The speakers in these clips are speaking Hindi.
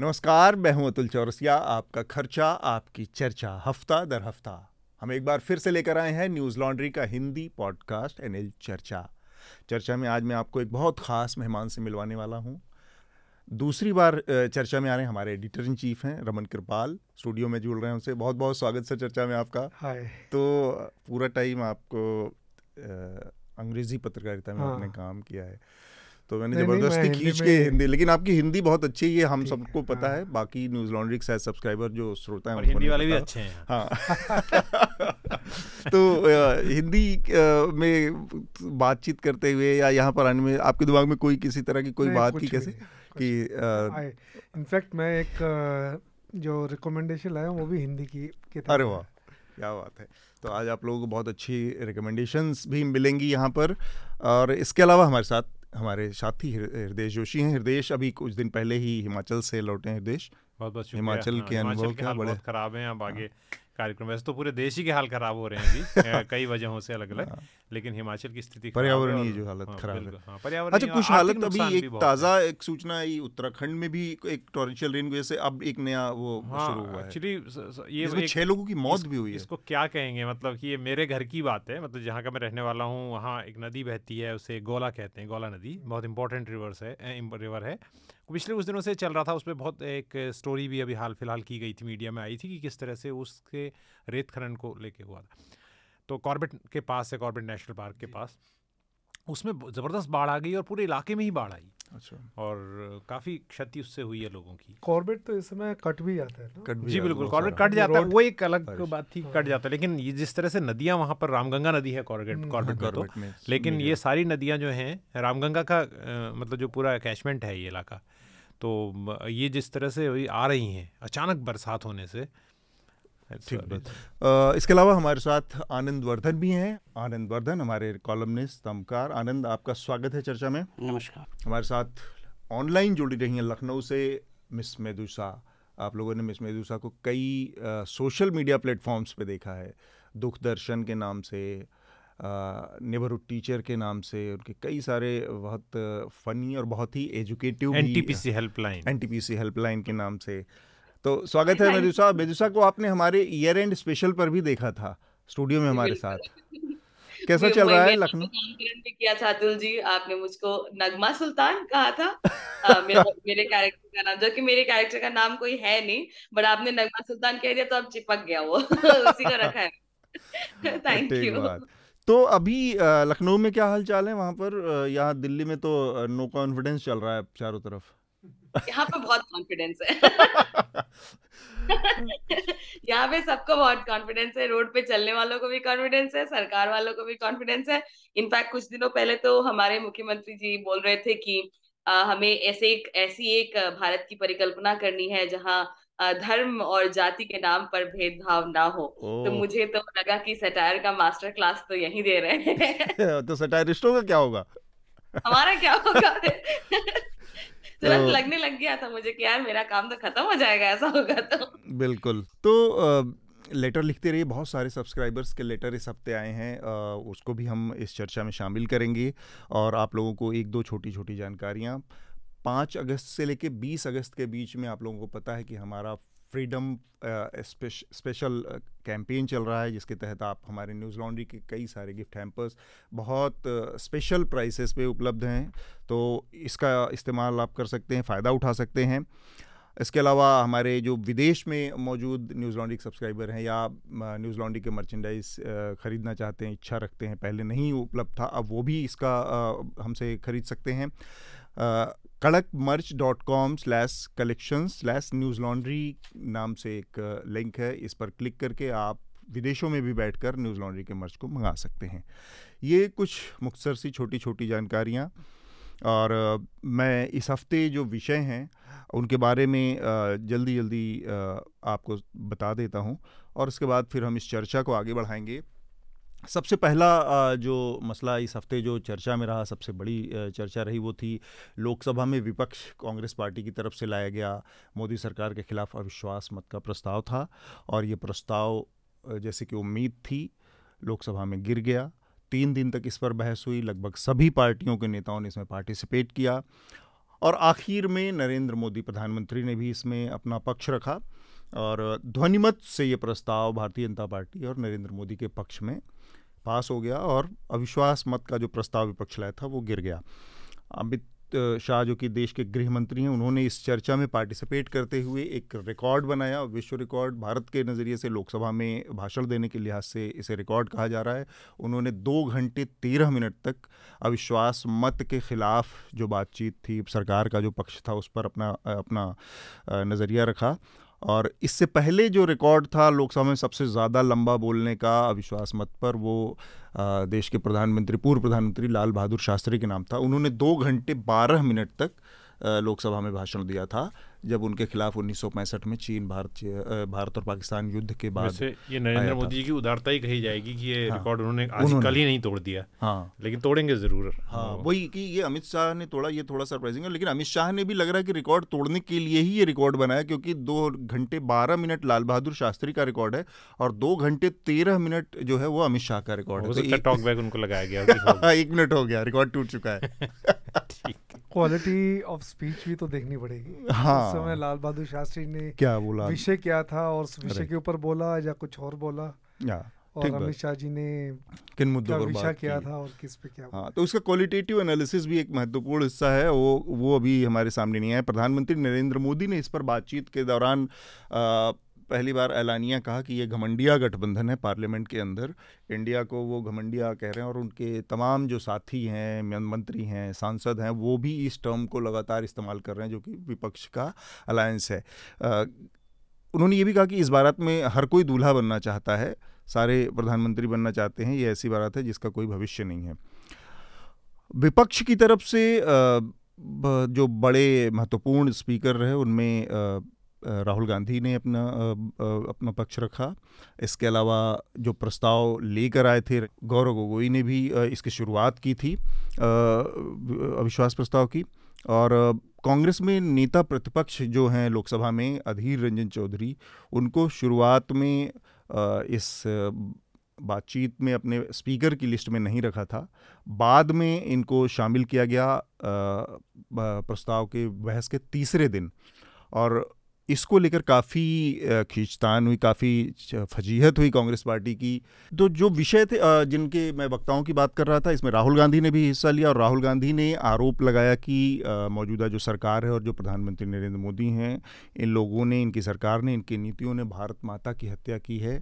नमस्कार मैं हूं अतुल चौरसिया आपका खर्चा आपकी चर्चा हफ्ता दर हफ्ता हम एक बार फिर से लेकर आए हैं न्यूज़ लॉन्ड्री का हिंदी पॉडकास्ट एनएल चर्चा चर्चा में आज मैं आपको एक बहुत ख़ास मेहमान से मिलवाने वाला हूं दूसरी बार चर्चा में आ रहे हैं हमारे एडिटर इन चीफ हैं रमन कृपाल स्टूडियो में जुड़ रहे हैं उनसे बहुत बहुत स्वागत सर चर्चा में आपका हाय तो पूरा टाइम आपको अंग्रेज़ी पत्रकारिता में हाँ। आपने काम किया है तो मैंने जबरदस्ती खींच के हिंदी लेकिन आपकी हिंदी बहुत अच्छी है ये हम सबको हाँ। पता है बाकी न्यूज लॉन्ड्रिक्स है सब्सक्राइबर जो श्रोता और हिंदी वाले भी अच्छे हैं हाँ तो हिंदी में बातचीत करते हुए या यहाँ पर आने में आपके दिमाग में कोई किसी तरह की कोई बात की कैसे कि इनफैक्ट मैं एक जो रिकमेंडेशन लाया वो भी हिंदी की अरे वाह क्या बात है तो आज आप लोगों को बहुत अच्छी रिकमेंडेशंस भी मिलेंगी यहाँ पर और इसके अलावा हमारे साथ हमारे साथी हृदय जोशी हैं हृदय अभी कुछ दिन पहले ही हिमाचल से लौटे हैं हृदय हाँ, बहुत बहुत हिमाचल के अनुभव क्या बड़े खराब हैं अब हाँ। आगे कार्यक्रम वैसे तो पूरे देश ही के हाल खराब हो रहे हैं जी कई वजहों से अलग अलग हाँ। लेकिन हिमाचल की स्थिति पर्यावरणीय जो हालत हाँ, खराब है हाँ, पर्यावरण अच्छा कुछ हालत अभी एक ताज़ा एक सूचना आई उत्तराखंड में भी एक टोरेंशियल रेन वजह से अब एक नया वो शुरू हुआ एक्चुअली ये छह लोगों की मौत भी हुई है इसको क्या कहेंगे मतलब कि ये मेरे घर की बात है मतलब जहाँ का मैं रहने वाला हूँ वहाँ एक नदी बहती है उसे गोला कहते हैं गोला नदी बहुत इंपॉर्टेंट रिवर्स है रिवर है पिछले कुछ दिनों से चल रहा था उस पर बहुत एक स्टोरी भी अभी हाल फिलहाल की गई थी मीडिया में आई थी कि किस तरह से उसके रेत खनन को लेके हुआ था तो कॉर्बेट के पास है कॉर्बेट नेशनल पार्क के पास उसमें ज़बरदस्त बाढ़ आ गई और पूरे इलाके में ही बाढ़ आई अच्छा और काफ़ी क्षति उससे हुई है लोगों की कॉर्बेट तो इस समय कट भी जाता है ना कट जी बिल्कुल कॉर्बेट कट जाता है वो एक अलग बात थी हाँ। कट जाता है लेकिन ये जिस तरह से नदियाँ वहाँ पर रामगंगा नदी है कॉर्बेट हम्म। कॉर्बेट में तो लेकिन ये सारी नदियाँ जो हैं रामगंगा का मतलब जो पूरा कैचमेंट है ये इलाका तो ये जिस तरह से अभी आ रही हैं अचानक बरसात होने से ठीक बात इसके अलावा हमारे साथ आनंद वर्धन भी हैं आनंद वर्धन हमारे कॉलमनिस्ट दमकार आनंद आपका स्वागत है चर्चा में नमस्कार हमारे साथ ऑनलाइन जुड़ी रही हैं लखनऊ से मिस मेदुषा आप लोगों ने मिस मेदुषा को कई आ, सोशल मीडिया प्लेटफॉर्म्स पे देखा है दुख दर्शन के नाम से नेबरहुड टीचर के नाम से उनके कई सारे बहुत फनी और बहुत ही educative NTPC helpline NTPC helpline के नाम से तो स्वागत है मेदुसा मेदुसा को आपने हमारे ईयर एंड स्पेशल पर भी देखा था स्टूडियो में हमारे साथ कैसा चल रहा है लखनऊ किया था अतुल जी आपने मुझको नगमा सुल्तान कहा था आ, मेरा, मेरे कैरेक्टर का नाम जो कि मेरे कैरेक्टर का नाम कोई है नहीं बट आपने नगमा सुल्तान कह दिया तो अब चिपक गया वो उसी का रखा है थैंक यू तो अभी लखनऊ में क्या हाल चाल है वहां पर यहाँ दिल्ली में तो नो कॉन्फिडेंस चल रहा है चारों तरफ यहाँ पे बहुत कॉन्फिडेंस है यहाँ पे सबको बहुत कॉन्फिडेंस है रोड पे चलने वालों को भी कॉन्फिडेंस है सरकार वालों को भी कॉन्फिडेंस है इनफैक्ट कुछ दिनों पहले तो हमारे मुख्यमंत्री जी बोल रहे थे कि आ, हमें ऐसे एक ऐसी एक भारत की परिकल्पना करनी है जहाँ धर्म और जाति के नाम पर भेदभाव ना हो ओ. तो मुझे तो लगा कि सटायर का मास्टर क्लास तो यही दे रहे हैं तो सटायरिस्टों का क्या होगा हमारा क्या होगा तुरंत तो, लगने लग गया था मुझे कि यार मेरा काम तो खत्म हो जाएगा ऐसा होगा तो बिल्कुल तो लेटर लिखते रहिए बहुत सारे सब्सक्राइबर्स के लेटर इस हफ्ते आए हैं उसको भी हम इस चर्चा में शामिल करेंगे और आप लोगों को एक दो छोटी छोटी जानकारियाँ पाँच अगस्त से लेके बीस अगस्त के बीच में आप लोगों को पता है कि हमारा फ्रीडम स्पेशल कैंपेन चल रहा है जिसके तहत आप हमारे न्यूज़ लॉन्ड्री के कई सारे गिफ्ट हैम्पर्स बहुत स्पेशल प्राइसेस पे उपलब्ध हैं तो इसका इस्तेमाल आप कर सकते हैं फ़ायदा उठा सकते हैं इसके अलावा हमारे जो विदेश में मौजूद न्यूज़ लॉन्ड्री के सब्सक्राइबर हैं या न्यूज़ लॉन्ड्री के मर्चेंडाइज ख़रीदना चाहते हैं इच्छा रखते हैं पहले नहीं उपलब्ध था अब वो भी इसका हमसे ख़रीद सकते हैं Kadak merch dot com slash collection slash news laundry नाम से एक लिंक है इस पर क्लिक करके आप विदेशों में भी बैठकर न्यूज़ लॉन्ड्री के मर्च को मंगा सकते हैं ये कुछ मुख्तर सी छोटी छोटी जानकारियाँ और मैं इस हफ्ते जो विषय हैं उनके बारे में जल्दी जल्दी आपको बता देता हूँ और उसके बाद फिर हम इस चर्चा को आगे बढ़ाएंगे सबसे पहला जो मसला इस हफ्ते जो चर्चा में रहा सबसे बड़ी चर्चा रही वो थी लोकसभा में विपक्ष कांग्रेस पार्टी की तरफ से लाया गया मोदी सरकार के खिलाफ अविश्वास मत का प्रस्ताव था और ये प्रस्ताव जैसे कि उम्मीद थी लोकसभा में गिर गया तीन दिन तक इस पर बहस हुई लगभग सभी पार्टियों के नेताओं ने इसमें पार्टिसिपेट किया और आखिर में नरेंद्र मोदी प्रधानमंत्री ने भी इसमें अपना पक्ष रखा और ध्वनिमत से ये प्रस्ताव भारतीय जनता पार्टी और नरेंद्र मोदी के पक्ष में पास हो गया और अविश्वास मत का जो प्रस्ताव विपक्ष लाया था वो गिर गया अमित शाह जो कि देश के गृह मंत्री हैं उन्होंने इस चर्चा में पार्टिसिपेट करते हुए एक रिकॉर्ड बनाया विश्व रिकॉर्ड भारत के नज़रिए से लोकसभा में भाषण देने के लिहाज से इसे रिकॉर्ड कहा जा रहा है उन्होंने दो घंटे तेरह मिनट तक अविश्वास मत के ख़िलाफ़ जो बातचीत थी सरकार का जो पक्ष था उस पर अपना अपना नज़रिया रखा और इससे पहले जो रिकॉर्ड था लोकसभा में सबसे ज़्यादा लंबा बोलने का अविश्वास मत पर वो आ, देश के प्रधानमंत्री पूर्व प्रधानमंत्री लाल बहादुर शास्त्री के नाम था उन्होंने दो घंटे बारह मिनट तक लोकसभा में भाषण दिया था जब उनके खिलाफ उन्नीस में चीन भारत भारत और पाकिस्तान युद्ध के बाद ये नरेंद्र मोदी जी की उदारता ही कही जाएगी कि ये हाँ, रिकॉर्ड उन्होंने कल ही नहीं तोड़ दिया हाँ लेकिन तोड़ेंगे ज़रूर हाँ, हाँ वही कि ये अमित शाह ने तोड़ा ये थोड़ा सरप्राइजिंग है लेकिन अमित शाह ने भी लग रहा है कि रिकॉर्ड तोड़ने के लिए ही ये रिकॉर्ड बनाया क्योंकि दो घंटे बारह मिनट लाल बहादुर शास्त्री का रिकॉर्ड है और दो घंटे तेरह मिनट जो है वो अमित शाह का रिकॉर्ड है टॉक तो बैग उनको लगाया गया हाँ, एक मिनट हो गया रिकॉर्ड टूट चुका है क्वालिटी ऑफ स्पीच भी तो देखनी पड़ेगी हाँ समय लाल बहादुर शास्त्री ने क्या बोला विषय क्या था और उस विषय के ऊपर बोला या कुछ और बोला और अमित शाह जी ने किन मुद्दों पर विषय किया था और किस पे क्या हाँ तो उसका क्वालिटेटिव एनालिसिस भी एक महत्वपूर्ण हिस्सा है वो वो अभी हमारे सामने नहीं आया प्रधानमंत्री नरेंद्र मोदी ने इस पर बातचीत के दौरान पहली बार एलानिया कहा कि ये घमंडिया गठबंधन है पार्लियामेंट के अंदर इंडिया को वो घमंडिया कह रहे हैं और उनके तमाम जो साथी हैं मंत्री हैं सांसद हैं वो भी इस टर्म को लगातार इस्तेमाल कर रहे हैं जो कि विपक्ष का अलायंस है उन्होंने ये भी कहा कि इस भारत में हर कोई दूल्हा बनना चाहता है सारे प्रधानमंत्री बनना चाहते हैं ये ऐसी भारत है जिसका कोई भविष्य नहीं है विपक्ष की तरफ से जो बड़े महत्वपूर्ण स्पीकर रहे उनमें राहुल गांधी ने अपना अपना पक्ष रखा इसके अलावा जो प्रस्ताव लेकर आए थे गौरव गोगोई ने भी इसकी शुरुआत की थी अविश्वास प्रस्ताव की और कांग्रेस में नेता प्रतिपक्ष जो हैं लोकसभा में अधीर रंजन चौधरी उनको शुरुआत में इस बातचीत में अपने स्पीकर की लिस्ट में नहीं रखा था बाद में इनको शामिल किया गया प्रस्ताव के बहस के तीसरे दिन और इसको लेकर काफ़ी खींचतान हुई काफ़ी फजीहत हुई कांग्रेस पार्टी की तो जो विषय थे जिनके मैं वक्ताओं की बात कर रहा था इसमें राहुल गांधी ने भी हिस्सा लिया और राहुल गांधी ने आरोप लगाया कि मौजूदा जो सरकार है और जो प्रधानमंत्री नरेंद्र मोदी हैं इन लोगों ने इनकी सरकार ने इनकी नीतियों ने भारत माता की हत्या की है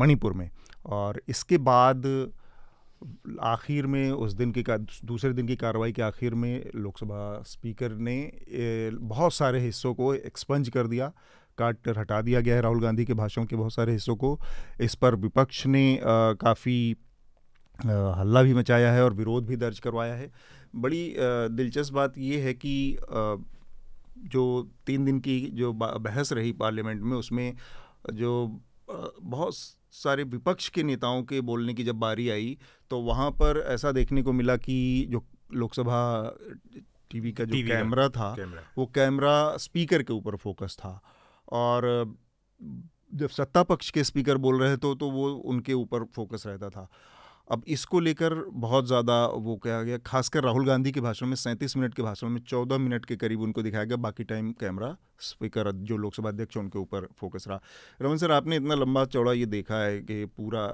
मणिपुर में और इसके बाद आखिर में उस दिन की दूसरे दिन की कार्रवाई के आखिर में लोकसभा स्पीकर ने बहुत सारे हिस्सों को एक्सपंज कर दिया काट कर हटा दिया गया है राहुल गांधी के भाषण के बहुत सारे हिस्सों को इस पर विपक्ष ने काफ़ी हल्ला भी मचाया है और विरोध भी दर्ज करवाया है बड़ी दिलचस्प बात यह है कि जो तीन दिन की जो बहस रही पार्लियामेंट में उसमें जो बहुत सारे विपक्ष के नेताओं के बोलने की जब बारी आई तो वहाँ पर ऐसा देखने को मिला कि जो लोकसभा टीवी का जो कैमरा था वो कैमरा स्पीकर के ऊपर फोकस था और जब सत्ता पक्ष के स्पीकर बोल रहे थे तो, तो वो उनके ऊपर फोकस रहता था अब इसको लेकर बहुत ज़्यादा वो कहा गया खासकर राहुल गांधी के भाषण में सैंतीस मिनट के भाषण में चौदह मिनट के करीब उनको दिखाया गया बाकी टाइम कैमरा स्पीकर जो लोकसभा अध्यक्ष उनके ऊपर फोकस रहा रमन सर आपने इतना लंबा चौड़ा ये देखा है कि पूरा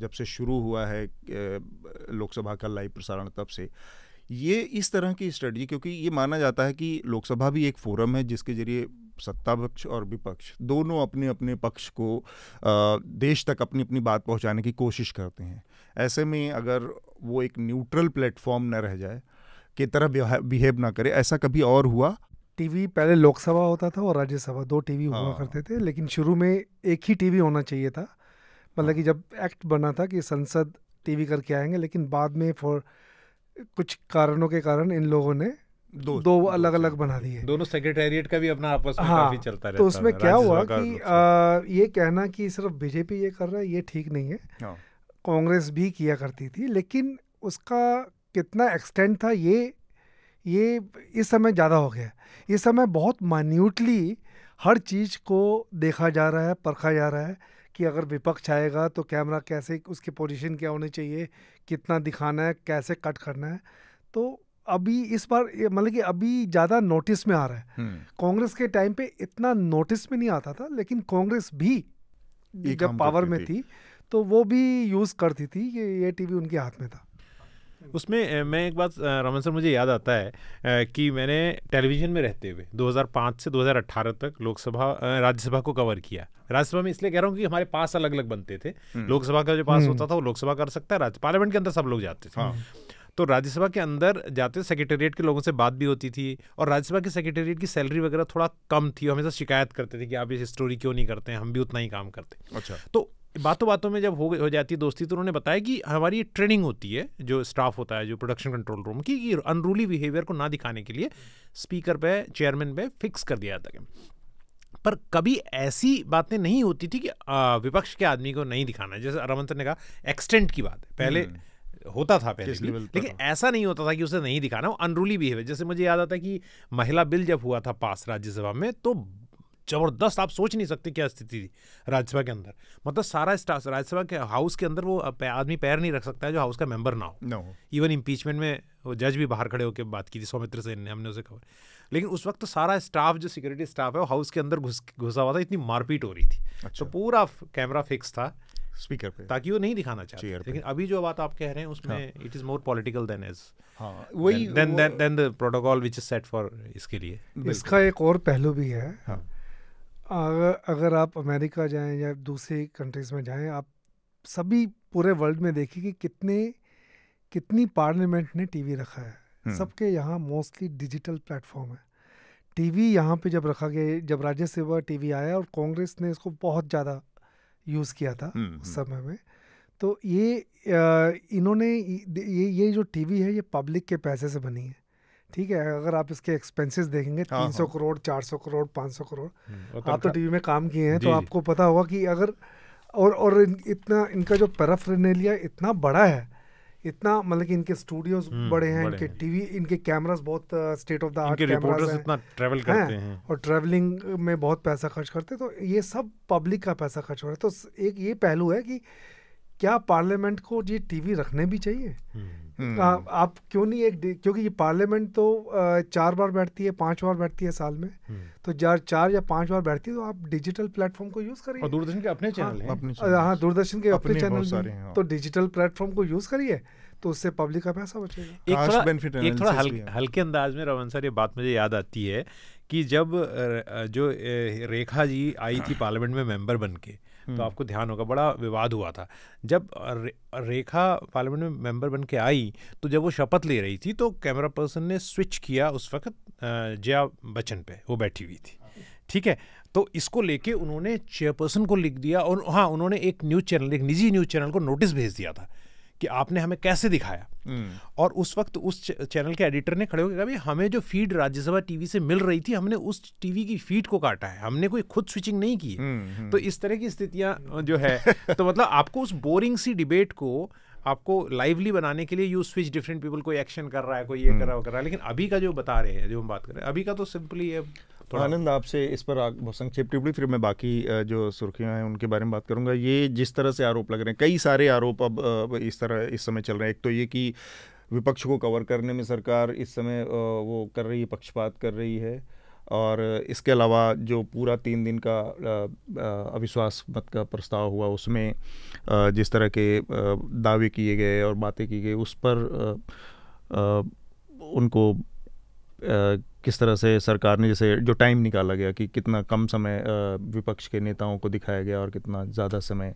जब से शुरू हुआ है लोकसभा का लाइव प्रसारण तब से ये इस तरह की स्ट्रेटजी क्योंकि ये माना जाता है कि लोकसभा भी एक फोरम है जिसके जरिए सत्ता पक्ष और विपक्ष दोनों अपने अपने पक्ष को देश तक अपनी अपनी बात पहुंचाने की कोशिश करते हैं ऐसे में अगर वो एक न्यूट्रल प्लेटफॉर्म न रह जाए की तरह बिहेव ना करे ऐसा कभी और हुआ टीवी पहले लोकसभा होता था और राज्यसभा दो टीवी हुआ हाँ। करते थे लेकिन शुरू में एक ही टीवी होना चाहिए था मतलब हाँ। कि जब एक्ट बना था कि संसद टीवी करके आएंगे लेकिन बाद में फॉर कुछ कारणों के कारण इन लोगों ने दो दो अलग अलग बना दिए दोनों सेक्रेटेरिएट का भी अपना आपस में हाँ, काफी चलता रहता तो उसमें क्या हुआ कि ये कहना कि सिर्फ बीजेपी ये कर रहा है ये ठीक नहीं है हाँ। कांग्रेस भी किया करती थी लेकिन उसका कितना एक्सटेंड था ये ये इस समय ज़्यादा हो गया इस समय बहुत माइन्यूटली हर चीज़ को देखा जा रहा है परखा जा रहा है कि अगर विपक्ष आएगा तो कैमरा कैसे उसकी पोजीशन क्या होने चाहिए कितना दिखाना है कैसे कट करना है तो अभी इस बार मतलब कि अभी ज़्यादा नोटिस में आ रहा है हम्म। कांग्रेस के टाइम पे इतना नोटिस में नहीं आता था लेकिन कांग्रेस भी जब पावर में थी, थी तो वो भी यूज़ करती थी कि ये टीवी उनके हाथ में था उसमें मैं एक बात रमन सर मुझे याद आता है कि मैंने टेलीविज़न में रहते हुए 2005 से 2018 तक लोकसभा राज्यसभा को कवर किया राज्यसभा में इसलिए कह रहा हूँ कि हमारे पास अलग अलग बनते थे हम्म। लोकसभा का जो पास हम्म। होता था वो लोकसभा कर सकता है राज्य पार्लियामेंट के अंदर सब लोग जाते थे हाँ। तो राज्यसभा के अंदर जाते सेक्रेटेरिएट के लोगों से बात भी होती थी और राज्यसभा के सेक्रेटेरिएट की सैलरी वगैरह थोड़ा कम थी हमेशा शिकायत करते थे कि आप इस स्टोरी क्यों नहीं करते हैं हम भी उतना ही काम करते अच्छा तो बातों बातों में जब हो हो जाती है दोस्ती तो उन्होंने बताया कि हमारी ट्रेनिंग होती है जो स्टाफ होता है जो प्रोडक्शन कंट्रोल रूम की कि अनरूली बिहेवियर को ना दिखाने के लिए स्पीकर पे चेयरमैन पे फिक्स कर दिया जाता है पर कभी ऐसी बातें नहीं होती थी कि विपक्ष के आदमी को नहीं दिखाना जैसे रमन ने कहा एक्सटेंट की बात है पहले हम्म। होता था पहले लेकिन ऐसा नहीं होता था कि उसे नहीं दिखाना वो अनरूली बिहेवियर जैसे मुझे याद आता है कि महिला बिल जब हुआ था पास राज्यसभा में तो जबरदस्त आप सोच नहीं सकते क्या स्थिति थी राज्यसभा के अंदर मतलब सारा स्टाफ राज्यसभा के हाउस के अंदर वो आदमी पैर नहीं रख सकता है जो हाउस का मेंबर ना हो इवन no. इम्पीचमेंट में वो जज भी बाहर खड़े होकर बात की थी सौमित्र सेन ने हमने उसे खबर लेकिन उस वक्त तो सारा स्टाफ जो सिक्योरिटी स्टाफ है वो हाउस के अंदर घुस घुसा हुआ था इतनी मारपीट हो रही थी अच्छा। तो पूरा कैमरा फिक्स था स्पीकर पे ताकि वो नहीं दिखाना चाहते लेकिन अभी जो बात आप कह रहे हैं उसमें it is more political than as वही then then the protocol which is set for इसके लिए इसका एक और पहलू भी है हाँ अगर अगर आप अमेरिका जाएं या दूसरी कंट्रीज़ में जाएं आप सभी पूरे वर्ल्ड में देखिए कि कितने कितनी पार्लियामेंट ने टीवी रखा है हम्म। सबके यहाँ मोस्टली डिजिटल प्लेटफॉर्म है टीवी यहाँ पे जब रखा गया जब राज्य सेवा टीवी आया और कांग्रेस ने इसको बहुत ज़्यादा यूज़ किया था हम्म, हम्म। उस समय में तो ये इन्होंने ये ये जो टीवी है ये पब्लिक के पैसे से बनी है ठीक है अगर आप इसके एक्सपेंसेस देखेंगे हाँ, हाँ। तीन सौ करोड़ चार सौ करोड़ पाँच सौ करोड़ हम्म, आप तो, तो टीवी में काम किए हैं तो आपको पता होगा कि अगर और और इतना इनका जो पैराफ्रेनेलिया इतना बड़ा है इतना मतलब कि इनके स्टूडियोज हम्म, बड़े हैं इनके टीवी इनके कैमरास बहुत state of the art cameras हैं इतना ट्रैवल करते हैं और ट्रैवलिंग में बहुत पैसा खर्च करते हैं तो ये सब पब्लिक का पैसा खर्च हो रहा है तो एक ये पहलू है कि क्या पार्लियामेंट को ये टीवी रखने भी चाहिए हम्म। आ, आप क्यों नहीं एक क्योंकि ये पार्लियामेंट तो चार बार बैठती है पांच बार बैठती है साल में हम्म। तो चार चार या पांच बार बैठती है तो आप डिजिटल प्लेटफॉर्म को यूज करिए दूरदर्शन के अपने चैनल हाँ, हाँ दूरदर्शन के अपने चैनल हाँ। तो डिजिटल प्लेटफॉर्म को यूज करिए तो उससे पब्लिक का पैसा बचेगा एक थोड़ा एक थोड़ा हल्के अंदाज में रमन सर ये बात मुझे याद आती है कि जब जो रेखा जी आई थी पार्लियामेंट में मेंबर बन के तो हम्म। आपको ध्यान होगा बड़ा विवाद हुआ था जब रे, रेखा पार्लियामेंट में मेंबर बन के आई तो जब वो शपथ ले रही थी तो कैमरा पर्सन ने स्विच किया उस वक्त जया बच्चन पे वो बैठी हुई थी ठीक है तो इसको लेके उन्होंने चेयरपर्सन को लिख दिया और हाँ उन्होंने एक न्यूज़ चैनल एक निजी न्यूज़ चैनल को नोटिस भेज दिया था कि आपने हमें कैसे दिखाया हम्म। और उस वक्त उस चैनल के एडिटर ने खड़े होकर कहा भाई हमें जो फीड राज्यसभा टीवी से मिल रही थी हमने उस टीवी की फीड को काटा है हमने कोई खुद स्विचिंग नहीं की हम्म, हम्म। तो इस तरह की स्थितियां जो है तो मतलब आपको उस बोरिंग सी डिबेट को आपको लाइवली बनाने के लिए यू स्विच डिफरेंट पीपल कोई एक्शन कर रहा है कोई ये कर रहा है कर रहा है लेकिन अभी का जो बता रहे हैं जो हम बात कर रहे हैं अभी का तो सिंपली आनंद आपसे इस पर संक्षेप टिप्पणी फिर मैं बाकी जो सुर्खियां हैं उनके बारे में बात करूंगा ये जिस तरह से आरोप लग रहे हैं कई सारे आरोप अब इस तरह इस समय चल रहे हैं एक तो ये कि विपक्ष को कवर करने में सरकार इस समय वो कर रही है पक्षपात कर रही है और इसके अलावा जो पूरा तीन दिन का अविश्वास मत का प्रस्ताव हुआ उसमें जिस तरह के दावे किए गए और बातें की गई उस पर उनको किस तरह से सरकार ने जैसे जो टाइम निकाला गया कि कितना कम समय विपक्ष के नेताओं को दिखाया गया और कितना ज़्यादा समय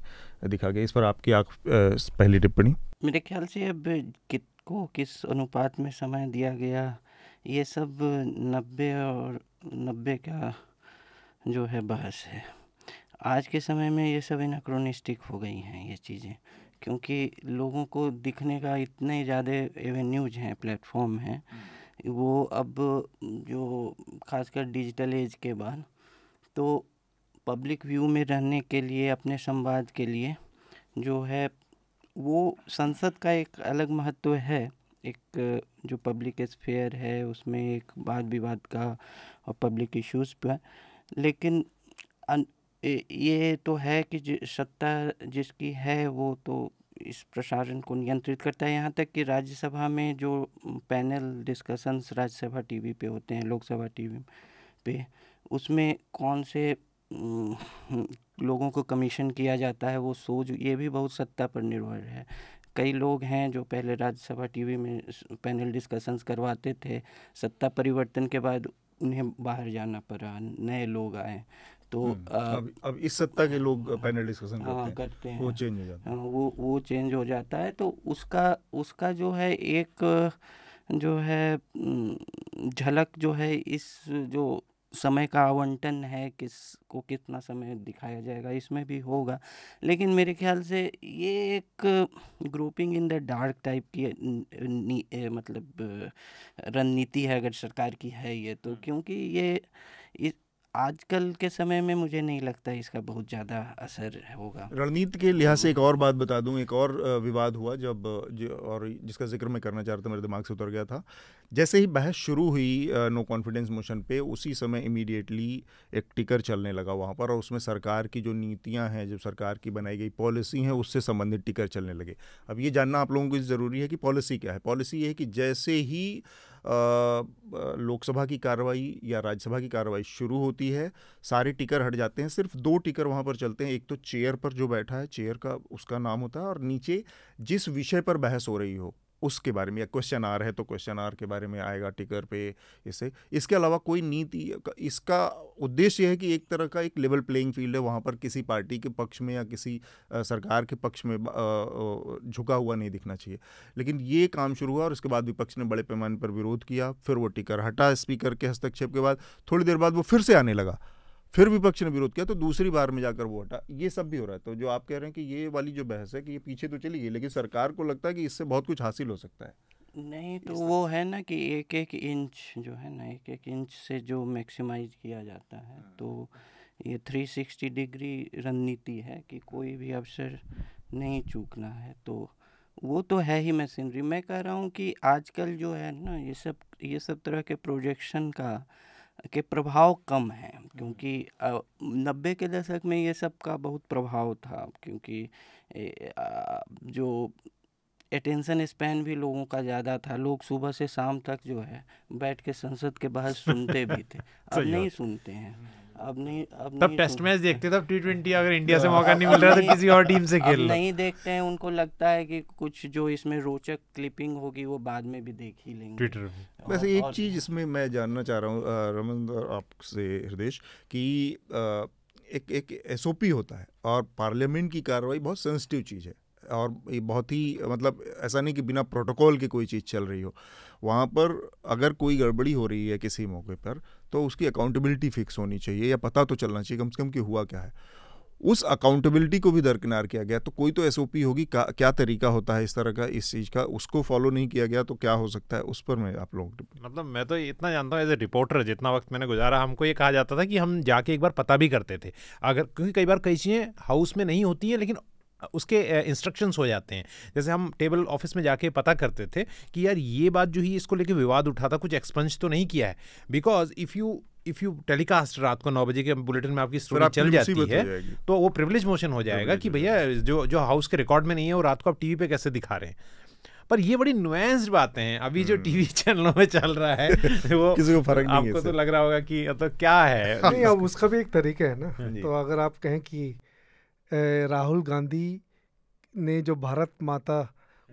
दिखा गया इस पर आपकी आख पहली टिप्पणी मेरे ख्याल से अब कित को किस अनुपात में समय दिया गया ये सब नब्बे और नब्बे का जो है बहस है आज के समय में ये सब इनक्रोनिस्टिक हो गई हैं ये चीज़ें क्योंकि लोगों को दिखने का इतने ज़्यादा एवेन्यूज हैं प्लेटफॉर्म हैं वो अब जो खासकर डिजिटल एज के बाद तो पब्लिक व्यू में रहने के लिए अपने संवाद के लिए जो है वो संसद का एक अलग महत्व है एक जो पब्लिक स्फेयर है उसमें एक वाद विवाद का और पब्लिक इश्यूज पर लेकिन ये तो है कि सत्ता जिसकी है वो तो इस प्रसारण को नियंत्रित करता है यहाँ तक कि राज्यसभा में जो पैनल डिस्कशंस राज्यसभा टीवी पे होते हैं लोकसभा टीवी पे उसमें कौन से लोगों को कमीशन किया जाता है वो सोच ये भी बहुत सत्ता पर निर्भर है कई लोग हैं जो पहले राज्यसभा टीवी में पैनल डिस्कशंस करवाते थे सत्ता परिवर्तन के बाद उन्हें बाहर जाना पड़ा नए लोग आए तो हम्म, अब, अब इस सत्ता के लोग पैनल डिस्कशन हाँ, करते, करते हैं वो चेंज हो जाता है हाँ, वो वो चेंज हो जाता है तो उसका उसका जो है एक जो है झलक जो है इस जो समय का आवंटन है किस को कितना समय दिखाया जाएगा इसमें भी होगा लेकिन मेरे ख्याल से ये एक grouping in the dark type की न, न, न, मतलब रणनीति है अगर सरकार की है ये तो हाँ। क्योंकि ये इस आजकल के समय में मुझे नहीं लगता इसका बहुत ज़्यादा असर होगा रणनीति के लिहाज से एक और बात बता दूं एक और विवाद हुआ जब जो और जिसका जिक्र मैं करना चाहता मेरे दिमाग से उतर गया था जैसे ही बहस शुरू हुई नो कॉन्फिडेंस मोशन पे उसी समय इमीडिएटली एक टिकर चलने लगा वहाँ पर और उसमें सरकार की जो नीतियाँ हैं जो सरकार की बनाई गई पॉलिसी हैं उससे संबंधित टिकर चलने लगे अब ये जानना आप लोगों को ज़रूरी है कि पॉलिसी क्या है पॉलिसी ये है कि जैसे ही लोकसभा की कार्रवाई या राज्यसभा की कार्रवाई शुरू होती है सारे टिकर हट जाते हैं सिर्फ दो टिकर वहाँ पर चलते हैं एक तो चेयर पर जो बैठा है चेयर का उसका नाम होता है और नीचे जिस विषय पर बहस हो रही हो उसके बारे में या क्वेश्चन आर है तो क्वेश्चन आर के बारे में आएगा टिकर पे इसे इसके अलावा कोई नीति इसका उद्देश्य है कि एक तरह का एक लेवल प्लेइंग फील्ड है वहाँ पर किसी पार्टी के पक्ष में या किसी सरकार के पक्ष में झुका हुआ नहीं दिखना चाहिए लेकिन ये काम शुरू हुआ और उसके बाद विपक्ष ने बड़े पैमाने पर विरोध किया फिर वो टिकर हटा स्पीकर के हस्तक्षेप के बाद थोड़ी देर बाद वो फिर से आने लगा फिर विपक्ष ने विरोध किया तो दूसरी बार में जाकर वो हटा ये सब भी हो रहा है तो जो आप कह रहे हैं कि ये वाली जो बहस है कि ये पीछे तो चली गई लेकिन सरकार को लगता है कि इससे बहुत कुछ हासिल हो सकता है नहीं तो वो है ना कि एक एक इंच जो है ना एक एक इंच से जो मैक्सिमाइज किया जाता है हाँ। तो ये 360 डिग्री रणनीति है कि कोई भी अवसर नहीं चूकना है तो वो तो है ही मशीनरी मैं कह रहा हूँ कि आजकल जो है ना ये सब ये सब तरह के प्रोजेक्शन का के प्रभाव कम हैं क्योंकि नब्बे के दशक में ये सब का बहुत प्रभाव था क्योंकि जो अटेंशन स्पैन भी लोगों का ज़्यादा था लोग सुबह से शाम तक जो है बैठ के संसद के बाहर सुनते भी थे अब नहीं सुनते हैं हम्म। अब नहीं अब तब टेस्ट मैच देखते तब टी ट्वेंटी अगर इंडिया से हाँ, मौका नहीं मिल रहा तो किसी और टीम से खेल नहीं देखते हैं उनको लगता है कि कुछ जो इसमें रोचक क्लिपिंग होगी वो बाद में भी देख ही लेंगे ट्विटर वैसे एक चीज़ इसमें मैं जानना चाह रहा हूँ रमन आपसे हृदय कि एक एक एस होता है और पार्लियामेंट की कार्रवाई बहुत सेंसिटिव चीज़ है और ये बहुत ही मतलब ऐसा नहीं कि बिना प्रोटोकॉल के कोई चीज़ चल रही हो वहाँ पर अगर कोई गड़बड़ी हो रही है किसी मौके पर तो उसकी अकाउंटेबिलिटी फिक्स होनी चाहिए या पता तो चलना चाहिए कम से कम कि हुआ क्या है उस अकाउंटेबिलिटी को भी दरकिनार किया गया तो कोई तो एस होगी क्या तरीका होता है इस तरह का इस चीज़ का उसको फॉलो नहीं किया गया तो क्या हो सकता है उस पर मैं आप लोग मतलब मैं तो इतना जानता हूँ एज ए रिपोर्टर जितना वक्त मैंने गुजारा हमको ये कहा जाता था कि हम जाके एक बार पता भी करते थे अगर क्योंकि कई बार कई चीज़ें हाउस में नहीं होती हैं लेकिन उसके इंस्ट्रक्शंस हो जाते हैं जैसे हम टेबल ऑफिस में जाके पता करते थे कि यार ये बात जो ही इसको लेके विवाद उठा था कुछ एक्सपंज तो नहीं किया है because if you if you telecast रात को नौ बजे के बुलेटिन में आपकी स्टोरी चल जाती तो है तो वो प्रिविलेज मोशन हो जाएगा कि भैया जो जो हाउस के रिकॉर्ड में नहीं है वो रात को आप टीवी पे कैसे दिखा रहे हैं पर ये बड़ी नुएंस्ड बातें हैं अभी जो टीवी हम्म। चैनलों में चल रहा है वो किसी को फर्क नहीं आपको तो लग रहा होगा कि तो क्या है नहीं अब उसका भी एक तरीका है ना हाँ तो अगर आप कहें कि राहुल गांधी ने जो भारत माता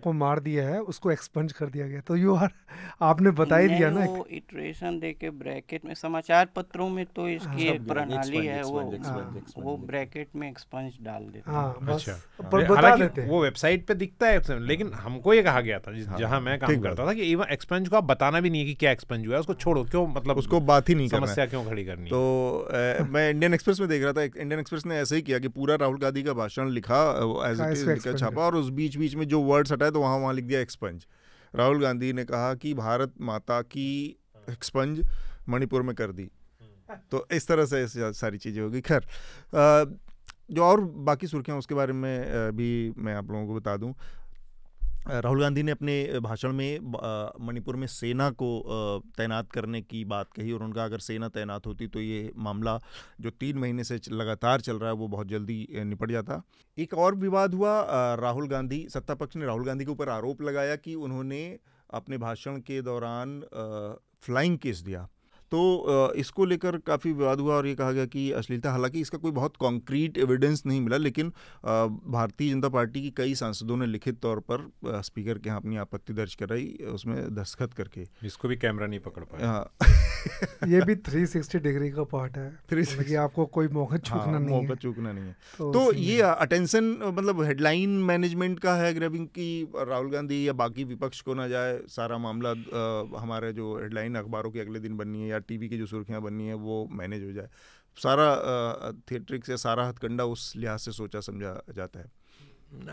को मार दिया है उसको एक्सपंज कर दिया गया तो यू आर आपने बता ही दिया ना वो इटरेशन दे के ब्रैकेट में समाचार पत्रों में तो हाँ, इसकी एक प्रणाली है वो हाँ। वो ब्रैकेट में एक्सपंज डाल देते हाँ, हैं अच्छा पर बता देते हैं वो वेबसाइट पे दिखता है लेकिन हमको ये कहा गया था जहां मैं काम करता था कि इवन एक्सपंज को आप बताना भी नहीं है कि क्या एक्सपंज हुआ है उसको छोड़ो क्यों मतलब उसको बात ही नहीं करना समस्या क्यों खड़ी करनी तो मैं इंडियन एक्सप्रेस में देख रहा था इंडियन एक्सप्रेस ने ऐसे ही किया कि पूरा राहुल गांधी का भाषण लिखा एज इट इज छापा और उस बीच बीच में जो वर्ड्स हटा है तो वहाँ वहाँ लिख दिया एक्सपंज राहुल गांधी ने कहा कि भारत माता की एक्सपंज मणिपुर में कर दी तो इस तरह से सारी चीज़ें होगी खैर जो और बाकी सुर्खियाँ उसके बारे में भी मैं आप लोगों को बता दूँ राहुल गांधी ने अपने भाषण में मणिपुर में सेना को तैनात करने की बात कही और उनका अगर सेना तैनात होती तो ये मामला जो तीन महीने से लगातार चल रहा है वो बहुत जल्दी निपट जाता एक और विवाद हुआ राहुल गांधी सत्ता पक्ष ने राहुल गांधी के ऊपर आरोप लगाया कि उन्होंने अपने भाषण के दौरान फ्लाइंग केस दिया तो इसको लेकर काफ़ी विवाद हुआ और ये कहा गया कि अश्लीलता हालांकि इसका कोई बहुत कॉन्क्रीट एविडेंस नहीं मिला लेकिन भारतीय जनता पार्टी की कई सांसदों ने लिखित तौर पर स्पीकर के यहाँ अपनी आपत्ति दर्ज कराई उसमें दस्खत करके इसको भी कैमरा नहीं पकड़ पाया हाँ ये भी 360 डिग्री का पार्ट है थ्री मतलब आपको कोई मौका हाँ, चूकना हाँ, नहीं मौका चूकना नहीं है तो, तो ये अटेंशन मतलब हेडलाइन मैनेजमेंट का है ग्रैबिंग की राहुल गांधी या बाकी विपक्ष को ना जाए सारा मामला हमारे जो हेडलाइन अखबारों की अगले दिन बननी है या टीवी की जो सुर्खियाँ बननी है वो मैनेज हो जाए सारा थिएट्रिक्स या सारा हथकंडा उस लिहाज से सोचा समझा जाता है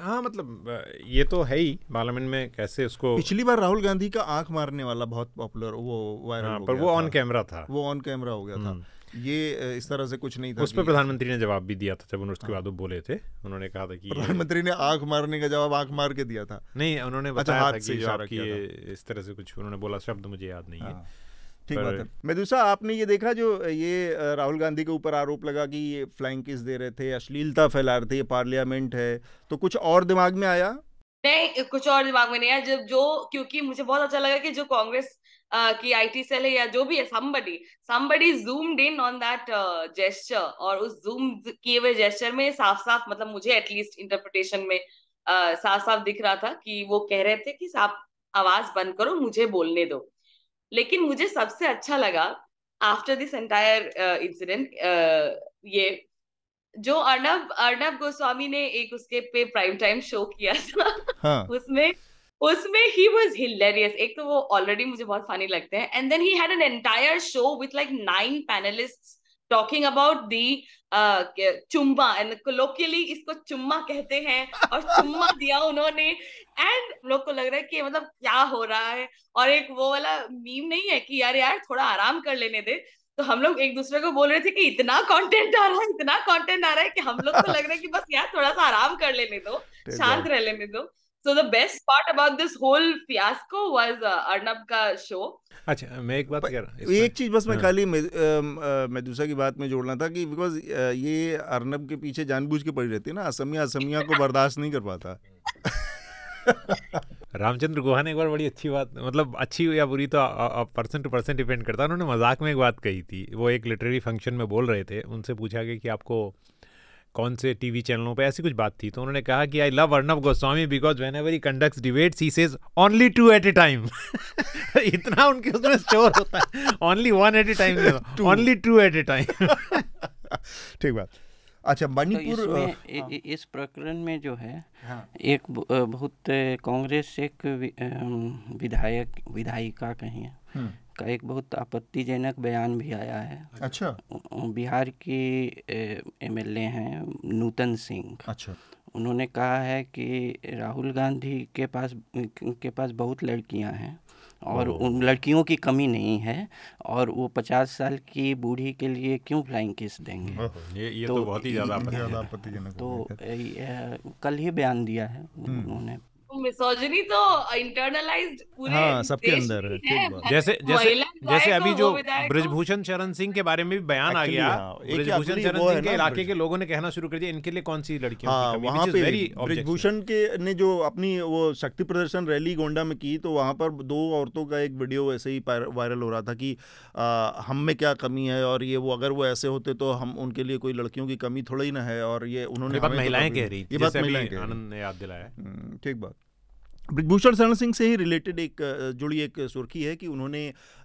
हाँ मतलब ये तो है ही पार्लियामेंट में कैसे उसको पिछली बार राहुल गांधी का आंख मारने वाला बहुत पॉपुलर वो वायरल हाँ, पर वो ऑन कैमरा था वो ऑन कैमरा हो गया था हम्म। ये इस तरह से कुछ नहीं था उस पर प्रधानमंत्री ने जवाब भी दिया था जब उन्होंने उसके हाँ। बाद वो बोले थे उन्होंने कहा था कि प्रधानमंत्री ने आंख मारने का जवाब आंख मार के दिया था नहीं उन्होंने अच्छा, बताया था कि इस तरह से कुछ उन्होंने बोला शब्द मुझे याद नहीं है हाँ। ठीक बात है मैं दूसरा आपने ये देखा जो ये राहुल गांधी के ऊपर आरोप लगा कि ये फ्लाइंग किस दे रहे थे अश्लीलता फैला रहे थे ये पार्लियामेंट है तो कुछ और दिमाग में आया नहीं कुछ और दिमाग में नहीं आया जब जो क्योंकि मुझे बहुत अच्छा लगा कि जो कांग्रेस Uh, की आईटी सेल है या जो भी है somebody somebody zoomed in on that uh, gesture और उस जूम किए हुए जेस्टर में साफ साफ मतलब मुझे एटलीस्ट इंटरप्रिटेशन में uh, साफ साफ दिख रहा था कि वो कह रहे थे कि साफ आवाज बंद करो मुझे बोलने दो लेकिन मुझे सबसे अच्छा लगा आफ्टर दिस एंटायर इंसिडेंट ये जो अर्णब अर्णब गोस्वामी ने एक उसके पे प्राइम टाइम शो किया था हाँ. उसमें उसमें ही वॉज हिलेरियस एक तो वो ऑलरेडी मुझे बहुत फनी लगते हैं and then he had an entire show with like nine panelists talking about the चुम्बा एंड कोलोकियली इसको चुम्मा कहते हैं और चुम्मा दिया उन्होंने एंड लोग को लग रहा है कि मतलब क्या हो रहा है और एक वो वाला मीम नहीं है कि यार यार थोड़ा आराम कर लेने दे तो हम लोग एक दूसरे को बोल रहे थे कि इतना कंटेंट आ रहा है इतना कंटेंट आ रहा है कि हम लोग को लग रहा है कि बस यार थोड़ा सा आराम कर लेने दो शांत रह लेने दो so the best part about this whole fiasco was Arnab का शो अच्छा मैं एक बात कह रहा हूँ एक चीज़ बस मैं हाँ। खाली मेदूसा की बात में जोड़ना था कि बिकॉज ये अर्नब के पीछे जानबूझ के पड़ी रहती है ना असमिया असमिया को बर्दाश्त नहीं कर पाता रामचंद्र गुहा ने एक बार बड़ी अच्छी बात मतलब अच्छी या बुरी तो पर्सन टू पर्सन डिपेंड करता है उन्होंने मजाक में एक बात कही थी वो एक लिटरेरी फंक्शन में बोल रहे थे उनसे पूछा गया कि आपको कौन से टीवी चैनलों पर ऐसी कुछ बात थी तो उन्होंने कहा कि I love Arnab Goswami because whenever he conduct debates he says only two at a time इतना उनके उसमें स्टोर होता है only one at a time only two at a time ठीक बात अच्छा तो मणिपुर तो इस, इस प्रकरण में जो है हाँ। एक बहुत कांग्रेस एक विधायक विधायिका कहीं का एक बहुत आपत्तिजनक बयान भी आया है अच्छा बिहार के एमएलए हैं नूतन सिंह अच्छा उन्होंने कहा है कि राहुल गांधी के पास के पास बहुत लड़कियां हैं और उन लड़कियों की कमी नहीं है और वो पचास साल की बूढ़ी के लिए क्यों फ्लाइंग किस देंगे ये ये तो, तो बहुत ही ज़्यादा तो कल ही बयान दिया है हम्म। उन्होंने मिसोजिनी तो इंटरनलाइज्ड पूरे हाँ, सबके अंदर है, जैसे जैसे जैसे अभी तो जो ब्रजभूषण चरण सिंह के बारे में भी बयान आ गया हाँ, ब्रजभूषण चरण सिंह के इलाके के लोगों ने कहना शुरू कर दिया इनके लिए कौन सी लड़की हाँ, वहाँ पे ब्रजभूषण के ने जो अपनी वो शक्ति प्रदर्शन रैली गोंडा में की तो वहाँ पर दो औरतों का एक वीडियो वैसे ही वायरल हो रहा था कि हम में क्या कमी है और ये वो अगर वो ऐसे होते तो हम उनके लिए कोई लड़कियों की कमी थोड़ी ना है और ये उन्होंने तो महिलाएं कह रही ये बात महिलाएं आनंद ने याद दिलाया हम्म, ठीक बात ब्रिजभूषण शरण सिंह से ही रिलेटेड एक जुड़ी एक सुर्खी है कि उन्होंने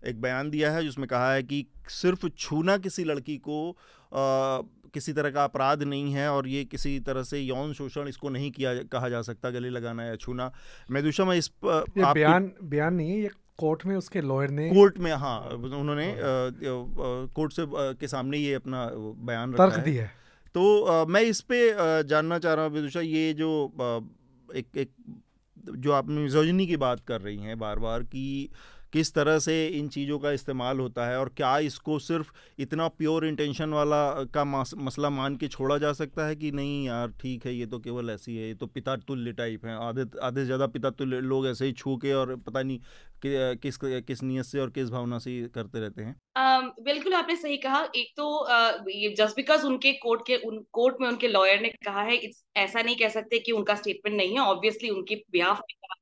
एक बयान दिया है जिसमें कहा है कि सिर्फ छूना किसी लड़की को आ, किसी तरह का अपराध नहीं है और ये किसी तरह से यौन शोषण इसको नहीं किया कहा जा सकता गले लगाना या छूना मेदुषा मैं इस ये बयान बयान नहीं है ये कोर्ट में उसके लॉयर ने कोर्ट में हाँ उन्होंने हाँ। कोर्ट से के सामने ये अपना बयान तर्क दिया है तो आ, मैं इस पे जानना चाह रहा हूँ विदुषा ये जो एक एक जो आप मिजोजनी की बात कर रही हैं बार बार कि किस तरह से इन चीज़ों का इस्तेमाल होता है और क्या इसको सिर्फ इतना प्योर इंटेंशन वाला का मसला मान के छोड़ा जा सकता है कि नहीं यार ठीक है ये तो केवल ऐसी है ये तो पिता तुल्य टाइप है आधे आधे ज़्यादा पिता तुल्य लोग ऐसे ही छू के और पता नहीं कि, किस किस नियत से और किस भावना से करते रहते हैं बिल्कुल आपने सही कहा एक तो जस्ट बिकॉज उनके कोर्ट के उन कोर्ट में उनके लॉयर ने कहा है ऐसा नहीं कह सकते कि उनका स्टेटमेंट नहीं है ऑब्वियसली उनके बिहाफ में कहा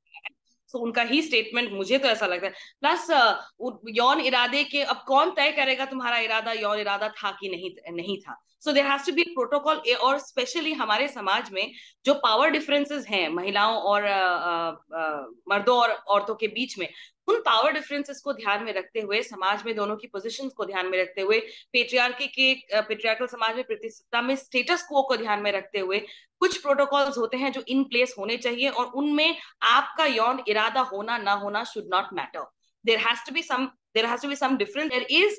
सो उनका ही स्टेटमेंट मुझे तो ऐसा लगता है प्लस uh, यौन इरादे के अब कौन तय करेगा तुम्हारा इरादा यौन इरादा था कि नहीं नहीं था so there has to be protocol और स्पेशली हमारे समाज में जो पावर डिफरेंसेस हैं महिलाओं और मर्दों और औरतों के बीच में उन पावर डिफरेंसेस को ध्यान में रखते हुए समाज में दोनों की पोजीशंस को ध्यान में रखते हुए पेट्रियार्की के पेट्रियार्कल समाज में प्रतिष्ठा में स्टेटस को को ध्यान में रखते हुए कुछ प्रोटोकॉल्स होते हैं जो इन प्लेस होने चाहिए और उनमें आपका यौन इरादा होना ना होना should not matter there has to be some there has to be some difference there is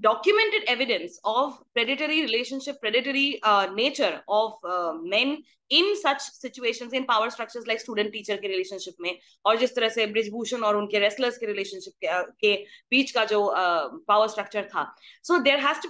documented evidence of predatory relationship, predatory uh, nature of uh, men in such situation in power structure like student teacher के रिलेशनशिप में और जिस तरह से ब्रिजभूषण और उनके रेसलर्स के रिलेशनशिप के बीच का जो पावर uh, स्ट्रक्चर था सो देर हैज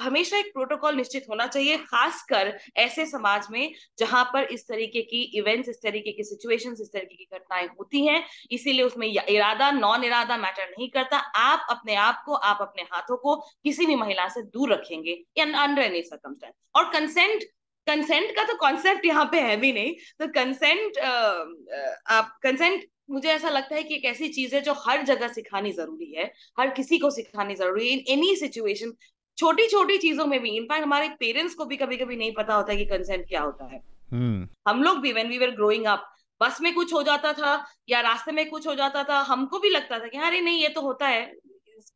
हमेशा एक प्रोटोकॉल निश्चित होना चाहिए खासकर ऐसे समाज में जहां पर इस तरीके की इवेंट्स इस तरीके की सिचुएशन इस तरीके की घटनाएं होती हैं इसीलिए उसमें इरादा नॉन इरादा मैटर नहीं करता आप अपने आप को आप अपने हाथों को किसी भी महिला से दूर रखेंगे अंडर एनी सर्कमस्टेंस और कंसेंट कंसेंट का तो कॉन्सेप्ट यहाँ पे है भी नहीं तो कंसेंट आप कंसेंट मुझे ऐसा लगता है कि एक ऐसी चीज है जो हर जगह सिखानी जरूरी है हर किसी को सिखानी जरूरी है इन एनी सिचुएशन छोटी छोटी चीजों में भी इनफैक्ट हमारे पेरेंट्स को भी कभी कभी नहीं पता होता कि कंसेंट क्या होता है hmm. हम लोग भी when we were growing up बस में कुछ हो जाता था या रास्ते में कुछ हो जाता था हमको भी लगता था कि अरे नहीं ये तो होता है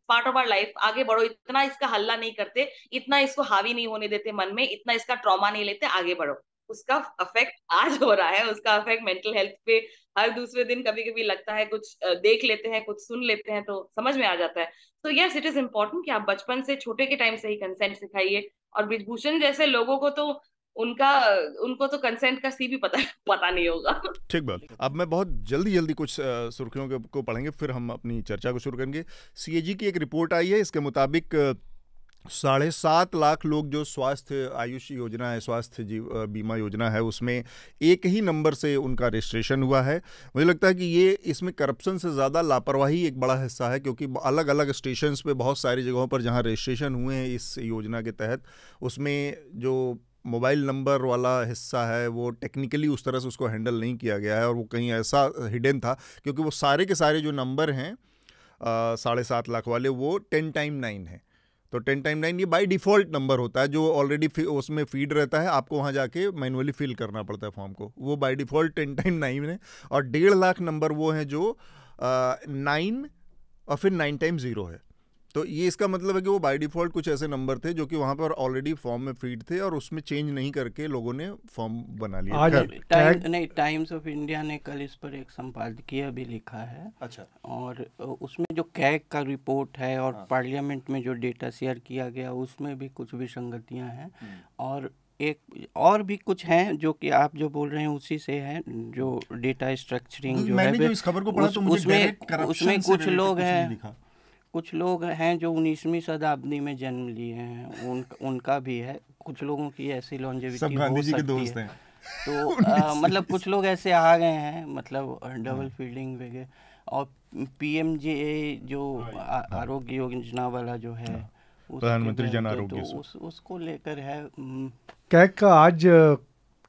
पार्ट ऑफ आर लाइफ आगे बढ़ो इतना इसका हल्ला नहीं करते इतना इसको हावी नहीं होने देते मन में इतना इसका ट्रॉमा नहीं लेते आगे बढ़ो उसका अफेक्ट आज हो रहा है उसका अफेक्ट मेंटल हेल्थ पे हर दूसरे दिन कभी कभी लगता है कुछ देख लेते हैं कुछ सुन लेते हैं तो समझ में आ जाता है तो यस इट इज इम्पोर्टेंट कि आप बचपन से छोटे के टाइम से ही कंसेंट सिखाइए और ब्रिजभूषण जैसे लोगों को तो उनका उनको तो कंसेंट का सी भी पता पता नहीं होगा ठीक बात अब मैं बहुत जल्दी जल्दी कुछ सुर्खियों के को पढ़ेंगे फिर हम अपनी चर्चा को शुरू करेंगे सीएजी की एक रिपोर्ट आई है इसके मुताबिक साढ़े सात लाख लोग जो स्वास्थ्य आयुष योजना है स्वास्थ्य जीव बीमा योजना है उसमें एक ही नंबर से उनका रजिस्ट्रेशन हुआ है मुझे लगता है कि ये इसमें करप्शन से ज़्यादा लापरवाही एक बड़ा हिस्सा है क्योंकि अलग अलग स्टेशन पे बहुत सारी जगहों पर जहाँ रजिस्ट्रेशन हुए हैं इस योजना के तहत उसमें जो मोबाइल नंबर वाला हिस्सा है वो टेक्निकली उस तरह से उसको हैंडल नहीं किया गया है और वो कहीं ऐसा हिडन था क्योंकि वो सारे के सारे जो नंबर हैं साढ़े सात लाख वाले वो टेन टाइम नाइन है तो टेन टाइम नाइन ये बाई डिफ़ॉल्ट नंबर होता है जो ऑलरेडी फी, उसमें फीड रहता है आपको वहाँ जाके मैनुअली फिल करना पड़ता है फॉर्म को वो by default ten time nine है और डेढ़ लाख नंबर वो हैं जो नाइन और फिर नाइन टाइम ज़ीरो है तो ये इसका मतलब है कि वो बाय डिफ़ॉल्ट कुछ ऐसे नंबर थे जो कि वहां पर ऑलरेडी फॉर्म में फीड थे और उसमें चेंज नहीं करके लोगों ने फॉर्म बना लिया आज टाइम नहीं टाइम्स ऑफ इंडिया ने कल इस पर एक संपादकीय भी लिखा है अच्छा और उसमें जो कैग का रिपोर्ट है और हाँ। पार्लियामेंट में जो डेटा शेयर किया गया उसमें भी कुछ विसंगतियाँ हैं हम्म। और एक और भी कुछ हैं जो कि आप जो बोल रहे हैं उसी से हैं जो डेटा स्ट्रक्चरिंग तो जो है जो इस खबर को पढ़ा उस, तो मुझे उसमें उसमें कुछ लोग हैं कुछ लोग हैं जो उन्नीसवीं शताब्दी में जन्म लिए हैं उन, उनका भी है कुछ लोगों की ऐसी लॉन्जेविटी हो सकती के दोस्त है तो आ, मतलब कुछ लोग ऐसे आ गए हैं मतलब डबल फील्डिंग हाँ। वगैरह और पीएमजीए जो हाँ। आरोग्य योजना वाला जो है हाँ। प्रधानमंत्री तो जन आरोग्य उसको लेकर है कैक का आज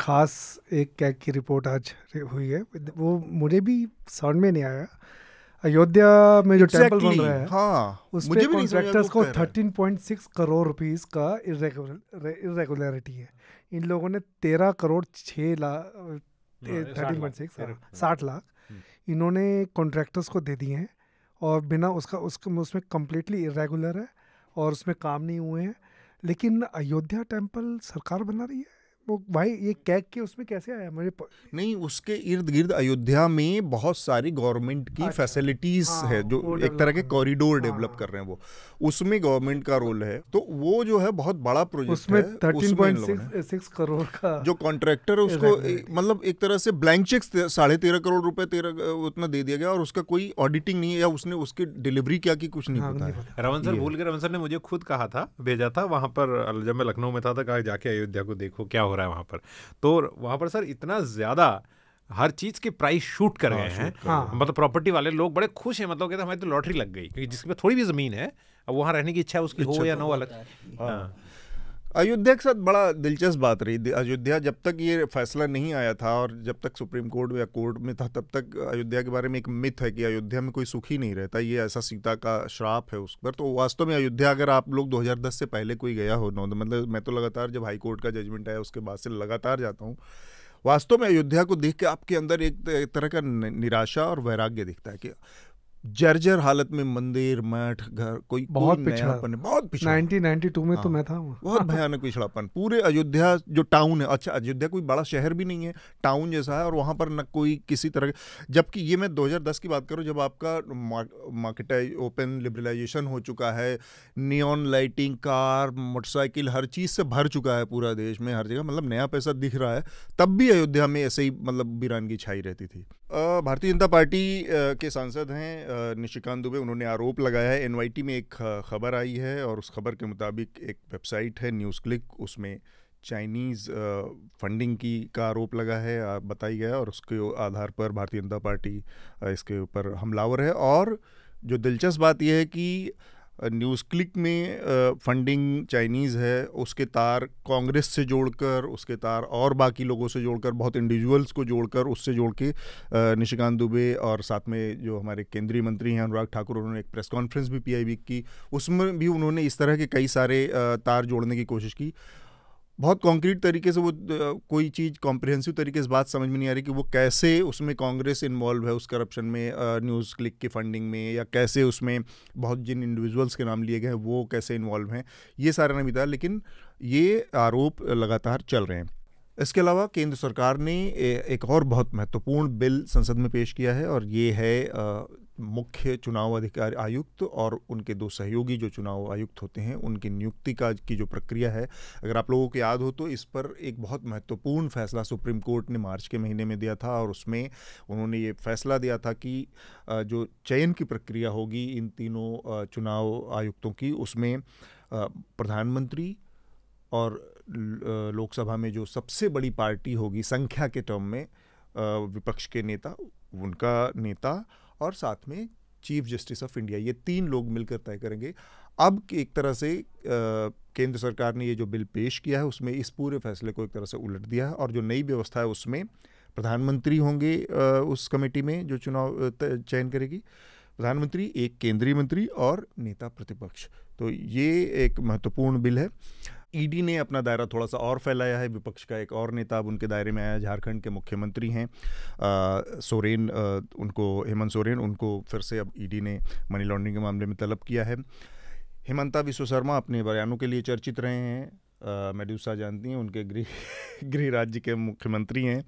खास एक कैक की रिपोर्ट आज हुई है वो मुझे भी साउंड में नहीं आया अयोध्या में जो टेम्पल बन रहा है हाँ, उस मुझे भी नहीं को 13.6 करोड़ रुपीस का इरेगुलरिटी है इन लोगों ने 13 crore 6 lakh thirteen point six साठ लाख हाँ, हम्म। इन्होंने कॉन्ट्रैक्टर्स को दे दिए हैं और बिना उसका उसके उसमें कम्प्लीटली इरेगुलर है और उसमें काम नहीं हुए हैं लेकिन अयोध्या टेम्पल सरकार बना रही है वो भाई ये कैक के उसमें कैसे आया मुझे प... नहीं उसके इर्द गिर्द अयोध्या में बहुत सारी गवर्नमेंट की फैसिलिटीज अच्छा। हाँ, है जो एक तरह के कॉरिडोर डेवलप हाँ, हाँ, कर रहे हैं वो उसमें गवर्नमेंट का रोल है तो वो जो है बहुत बड़ा प्रोजेक्ट उसमें सिक्स करोड़ का जो कॉन्ट्रैक्टर है उसको मतलब एक तरह से ब्लैंक चेक साढ़े तेरह करोड़ रुपए तेरह उतना दे दिया गया और उसका कोई ऑडिटिंग नहीं है या उसने उसकी डिलीवरी क्या की कुछ नहीं हाँ, पता रमन सर भूल के रमन सर ने मुझे खुद कहा था भेजा था वहां पर जब मैं लखनऊ में था तो जाके अयोध्या को देखो क्या हो रहा है वहाँ पर तो वहाँ पर सर इतना ज़्यादा हर चीज के प्राइस शूट कर रहे हाँ, हैं हाँ। मतलब प्रॉपर्टी वाले लोग बड़े खुश हैं मतलब कहते हैं हमारी तो लॉटरी लग गई क्योंकि जिसके पास थोड़ी भी जमीन है अब वहाँ रहने की इच्छा उसकी हो या तो ना अलग अयोध्या के साथ बड़ा दिलचस्प बात रही अयोध्या जब तक ये फैसला नहीं आया था और जब तक सुप्रीम कोर्ट या कोर्ट में था तब तक अयोध्या के बारे में एक मिथ है कि अयोध्या में कोई सुखी नहीं रहता ये ऐसा सीता का श्राप है उस पर तो वास्तव में अयोध्या अगर आप लोग 2010 से पहले कोई गया हो ना मतलब मैं तो लगातार जब हाई कोर्ट का जजमेंट आया उसके बाद से लगातार जाता हूँ वास्तव में अयोध्या को देख के आपके अंदर एक तरह का निराशा और वैराग्य दिखता है कि जर्जर हालत में मंदिर मठ घर कोई बहुत पिछड़ापन बहुत पिछड़ा 1992 में तो हाँ। मैं था बहुत भयानक पिछड़ापन पूरे अयोध्या जो टाउन है अच्छा अयोध्या कोई बड़ा शहर भी नहीं है टाउन जैसा है और वहाँ पर न कोई किसी तरह जबकि ये मैं 2010 की बात करूँ जब आपका मार्केट ओपन लिबरलाइजेशन हो चुका है नियॉन लाइटिंग कार मोटरसाइकिल हर चीज़ से भर चुका है पूरा देश में हर जगह मतलब नया पैसा दिख रहा है तब भी अयोध्या में ऐसे ही मतलब वीरानगी छाई रहती थी भारतीय जनता पार्टी के सांसद हैं निशिकांत दुबे उन्होंने आरोप लगाया है एनवाईटी में एक खबर आई है और उस खबर के मुताबिक एक वेबसाइट है न्यूज़ क्लिक उसमें चाइनीज़ फंडिंग की का आरोप लगा है बताई गया और उसके आधार पर भारतीय जनता पार्टी इसके ऊपर हमलावर है और जो दिलचस्प बात यह है कि न्यूज़ क्लिक में फंडिंग चाइनीज़ है उसके तार कांग्रेस से जोड़कर उसके तार और बाकी लोगों से जोड़कर बहुत इंडिविजुअल्स को जोड़कर उससे जोड़ के निशिकांत दुबे और साथ में जो हमारे केंद्रीय मंत्री हैं अनुराग ठाकुर उन्होंने एक प्रेस कॉन्फ्रेंस भी पीआईबी की उसमें भी उन्होंने इस तरह के कई सारे तार जोड़ने की कोशिश की बहुत कॉन्क्रीट तरीके से वो कोई चीज़ कॉम्प्रिहेंसिव तरीके से बात समझ में नहीं आ रही कि वो कैसे उसमें कांग्रेस इन्वॉल्व है उस करप्शन में न्यूज़ क्लिक की फंडिंग में या कैसे उसमें बहुत जिन इंडिविजुअल्स के नाम लिए गए हैं वो कैसे इन्वॉल्व हैं ये सारा नहीं था लेकिन ये आरोप लगातार चल रहे हैं इसके अलावा केंद्र सरकार ने एक और बहुत महत्वपूर्ण बिल संसद में पेश किया है और ये है मुख्य चुनाव अधिकारी आयुक्त और उनके दो सहयोगी जो चुनाव आयुक्त होते हैं उनकी नियुक्ति का की जो प्रक्रिया है अगर आप लोगों को याद हो तो इस पर एक बहुत महत्वपूर्ण फैसला सुप्रीम कोर्ट ने मार्च के महीने में दिया था और उसमें उन्होंने ये फैसला दिया था कि जो चयन की प्रक्रिया होगी इन तीनों चुनाव आयुक्तों की उसमें प्रधानमंत्री और लोकसभा में जो सबसे बड़ी पार्टी होगी संख्या के टर्म में विपक्ष के नेता उनका नेता और साथ में चीफ जस्टिस ऑफ इंडिया ये तीन लोग मिलकर तय करेंगे अब एक तरह से केंद्र सरकार ने ये जो बिल पेश किया है उसमें इस पूरे फैसले को एक तरह से उलट दिया है और जो नई व्यवस्था है उसमें प्रधानमंत्री होंगे उस कमेटी में जो चुनाव चयन करेगी प्रधानमंत्री एक केंद्रीय मंत्री और नेता प्रतिपक्ष तो ये एक महत्वपूर्ण बिल है ईडी e ने अपना दायरा थोड़ा सा और फैलाया है विपक्ष का एक और नेता अब उनके दायरे में आया झारखंड के मुख्यमंत्री हैं सोरेन उनको हेमंत सोरेन उनको फिर से अब ईडी e ने मनी लॉन्ड्रिंग के मामले में तलब किया है हेमंता विश्व शर्मा अपने बयानों के लिए चर्चित रहे हैं मेड्यूसा जानती हैं उनके गृह गृह राज्य के मुख्यमंत्री हैं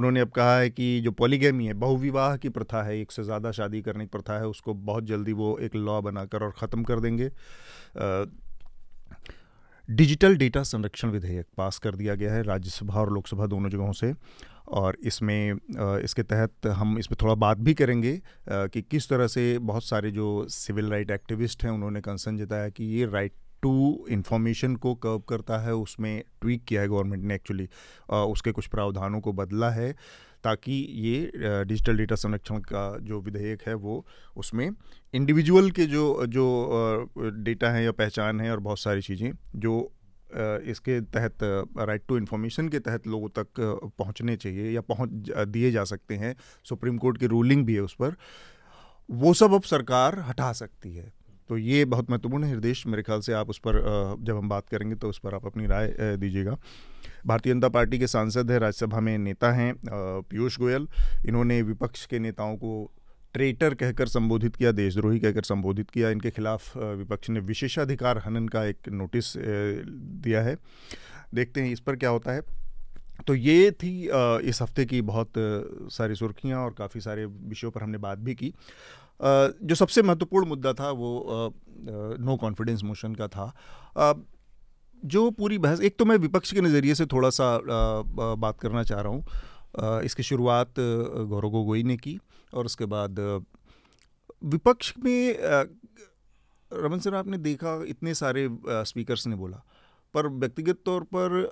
उन्होंने अब कहा है कि जो पॉलीगेमी है बहुविवाह की प्रथा है एक से ज़्यादा शादी करने की प्रथा है उसको बहुत जल्दी वो एक लॉ बनाकर और ख़त्म कर देंगे आ, डिजिटल डेटा संरक्षण विधेयक पास कर दिया गया है राज्यसभा और लोकसभा दोनों जगहों से और इसमें इसके तहत हम इस पर थोड़ा बात भी करेंगे कि किस तरह से बहुत सारे जो सिविल राइट एक्टिविस्ट हैं उन्होंने कंसर्न जताया कि ये राइट टू इन्फॉर्मेशन को कर्व करता है उसमें ट्वीक किया है गवर्नमेंट ने एक्चुअली उसके कुछ प्रावधानों को बदला है ताकि ये डिजिटल डेटा संरक्षण का जो विधेयक है वो उसमें इंडिविजुअल के जो जो डेटा है या पहचान है और बहुत सारी चीज़ें जो इसके तहत राइट टू इन्फॉर्मेशन के तहत लोगों तक पहुंचने चाहिए या पहुंच दिए जा सकते हैं सुप्रीम कोर्ट की रूलिंग भी है उस पर वो सब अब सरकार हटा सकती है तो ये बहुत महत्वपूर्ण है हृदय मेरे ख्याल से आप उस पर जब हम बात करेंगे तो उस पर आप अपनी राय दीजिएगा भारतीय जनता पार्टी के सांसद हैं राज्यसभा में नेता हैं पीयूष गोयल इन्होंने विपक्ष के नेताओं को ट्रेटर कहकर संबोधित किया देशद्रोही कहकर संबोधित किया इनके खिलाफ विपक्ष ने विशेषाधिकार हनन का एक नोटिस दिया है देखते हैं इस पर क्या होता है तो ये थी इस हफ्ते की बहुत सारी सुर्खियाँ और काफ़ी सारे विषयों पर हमने बात भी की जो सबसे महत्वपूर्ण मुद्दा था वो नो कॉन्फिडेंस मोशन का था जो पूरी बहस एक तो मैं विपक्ष के नज़रिए से थोड़ा सा बात करना चाह रहा हूँ इसकी शुरुआत गौरव गोगोई ने की और उसके बाद विपक्ष में रमन सर आपने देखा इतने सारे स्पीकर्स ने बोला पर व्यक्तिगत तौर पर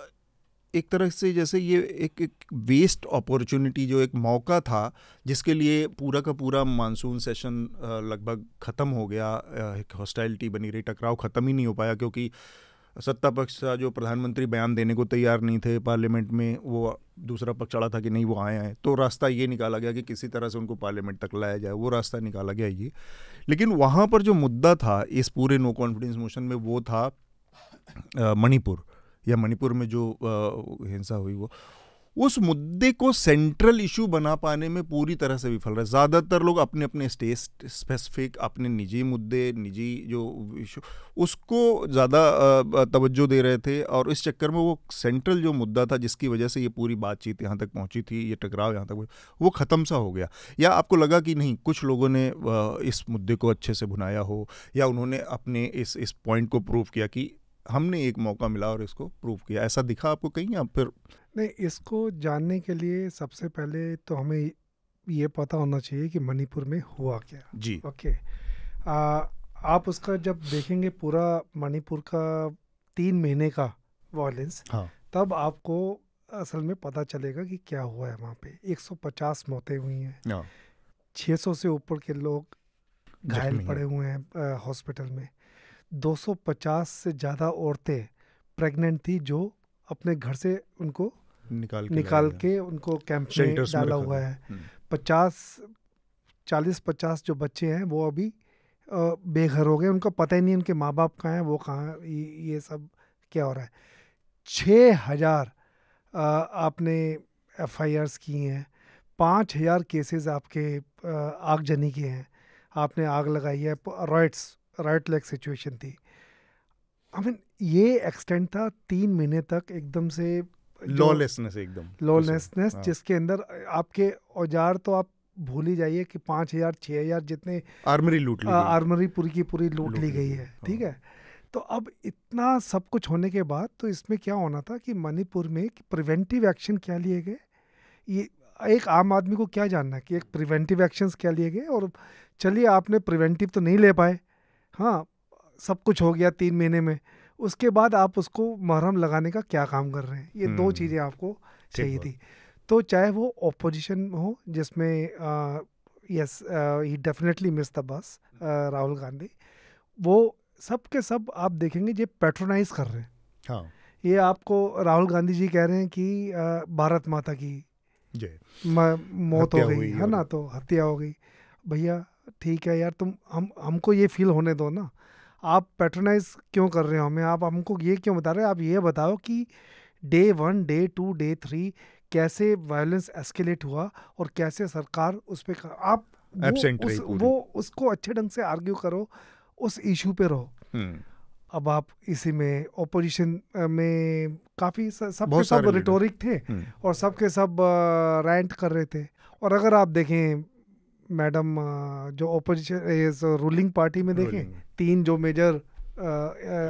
एक तरह से जैसे ये एक एक वेस्ट अपॉर्चुनिटी जो एक मौका था जिसके लिए पूरा का पूरा मानसून सेशन लगभग ख़त्म हो गया एक हॉस्टैलिटी बनी रही टकराव ख़त्म ही नहीं हो पाया क्योंकि सत्ता पक्ष का जो प्रधानमंत्री बयान देने को तैयार नहीं थे पार्लियामेंट में वो दूसरा पक्ष चढ़ा था कि नहीं वो आए हैं तो रास्ता ये निकाला गया कि किसी तरह से उनको पार्लियामेंट तक लाया जाए वो रास्ता निकाला गया ये लेकिन वहाँ पर जो मुद्दा था इस पूरे नो कॉन्फिडेंस मोशन में वो था मणिपुर या मणिपुर में जो हिंसा हुई वो उस मुद्दे को सेंट्रल इशू बना पाने में पूरी तरह से विफल रहा ज़्यादातर लोग अपने अपने स्टेट स्पेसिफिक अपने निजी मुद्दे निजी जो इशू उसको ज़्यादा तवज्जो दे रहे थे और इस चक्कर में वो सेंट्रल जो मुद्दा था जिसकी वजह से ये पूरी बातचीत यहाँ तक पहुँची थी ये टकराव यहाँ तक वो ख़त्म सा हो गया या आपको लगा कि नहीं कुछ लोगों ने इस मुद्दे को अच्छे से भुनाया हो या उन्होंने अपने इस इस पॉइंट को प्रूव किया कि हमने एक मौका मिला और इसको प्रूव किया ऐसा दिखा आपको कहीं या फिर नहीं इसको जानने के लिए सबसे पहले तो हमें ये पता होना चाहिए कि मणिपुर में हुआ क्या जी ओके आ, आप उसका जब देखेंगे पूरा मणिपुर का तीन महीने का वायलेंस हाँ। तब आपको असल में पता चलेगा कि क्या हुआ है वहाँ पे 150 मौतें हुई हैं हाँ। सौ से ऊपर के लोग घायल पड़े हुए हैं हॉस्पिटल में 250 से ज़्यादा औरतें प्रेग्नेंट थी जो अपने घर से उनको निकाल के निकाल के उनको कैंप में डाला हुआ है हम्म। पचास चालीस पचास जो बच्चे हैं वो अभी बेघर हो गए उनका पता ही नहीं उनके माँ बाप कहाँ हैं वो कहाँ ये सब क्या हो रहा है छः हज़ार आपने एफ आई की हैं पाँच हज़ार केसेस आपके आगजनी के हैं आपने आग लगाई है रॉयट्स राइट लेग सिचुएशन थी आई मीन ये एक्सटेंड था तीन महीने तक एकदम से लॉलेसनेस एकदम लॉलेसनेस हाँ। जिसके अंदर आपके औजार तो आप भूल ही जाइए कि पाँच हज़ार छः हज़ार जितने आर्मरी लूट ली आर्मरी पूरी की पूरी लूट, ली गई है हाँ। ठीक है तो अब इतना सब कुछ होने के बाद तो इसमें क्या होना था कि मणिपुर में प्रिवेंटिव एक्शन क्या लिए गए ये एक आम आदमी को क्या जानना कि एक प्रिवेंटिव एक्शंस क्या लिए गए और चलिए आपने प्रिवेंटिव तो नहीं ले पाए हाँ सब कुछ हो गया तीन महीने में उसके बाद आप उसको महरम लगाने का क्या काम कर रहे हैं ये दो हम्म। चीज़ें आपको चाहिए थी तो चाहे वो ऑपोजिशन हो जिसमें yes he definitely miss the bus Rahul Gandhi वो सब के सब आप देखेंगे ये पैट्रोनाइज कर रहे हैं हाँ ये आपको राहुल गांधी जी कह रहे हैं कि आ, भारत माता की मौत हो गई है ना तो हत्या हो गई भैया ठीक है यार तुम हम हमको ये फील होने दो ना आप पैटर्नाइज क्यों कर रहे हो हमें आप हमको ये क्यों बता रहे हो आप ये बताओ कि day one day two day three कैसे वायलेंस एस्केलेट हुआ और कैसे सरकार उस पर आप एबसेंट वो, उस, वो उसको अच्छे ढंग से आर्ग्यू करो उस इशू पे रहो हम्म। अब आप इसी में ओपोजिशन में काफ़ी सब सब रिटोरिक थे हम्म। और सबके सब रैंट कर रहे थे और अगर आप देखें मैडम जो ओपोजिशन रूलिंग पार्टी में देखें तीन जो major